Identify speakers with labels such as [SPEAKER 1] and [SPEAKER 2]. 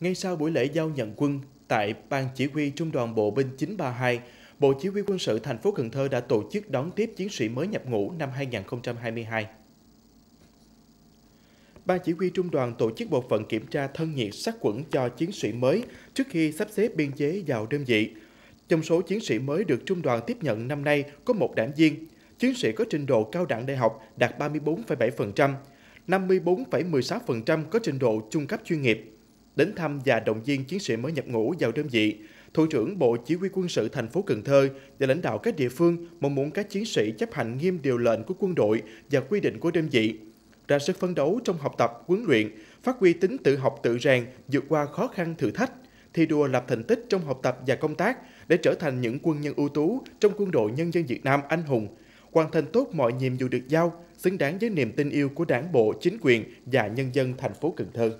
[SPEAKER 1] Ngay sau buổi lễ giao nhận quân tại Ban Chỉ huy Trung đoàn Bộ binh 932, Bộ Chỉ huy quân sự thành phố Cần Thơ đã tổ chức đón tiếp chiến sĩ mới nhập ngũ năm 2022. Ban chỉ huy trung đoàn tổ chức bộ phận kiểm tra thân nhiệt sát quẩn cho chiến sĩ mới trước khi sắp xếp biên chế vào đơn vị. Trong số chiến sĩ mới được trung đoàn tiếp nhận năm nay có một đảng viên. Chiến sĩ có trình độ cao đẳng đại học đạt 34,7%, 54,16% có trình độ trung cấp chuyên nghiệp, đến thăm và động viên chiến sĩ mới nhập ngũ vào đơn vị. Thủ trưởng Bộ Chỉ huy quân sự thành phố Cần Thơ và lãnh đạo các địa phương mong muốn các chiến sĩ chấp hành nghiêm điều lệnh của quân đội và quy định của đơn vị, ra sức phấn đấu trong học tập, huấn luyện, phát huy tính tự học tự rèn, vượt qua khó khăn thử thách, thi đua lập thành tích trong học tập và công tác để trở thành những quân nhân ưu tú trong quân đội nhân dân Việt Nam anh hùng, hoàn thành tốt mọi nhiệm vụ được giao, xứng đáng với niềm tin yêu của đảng bộ, chính quyền và nhân dân thành phố Cần Thơ.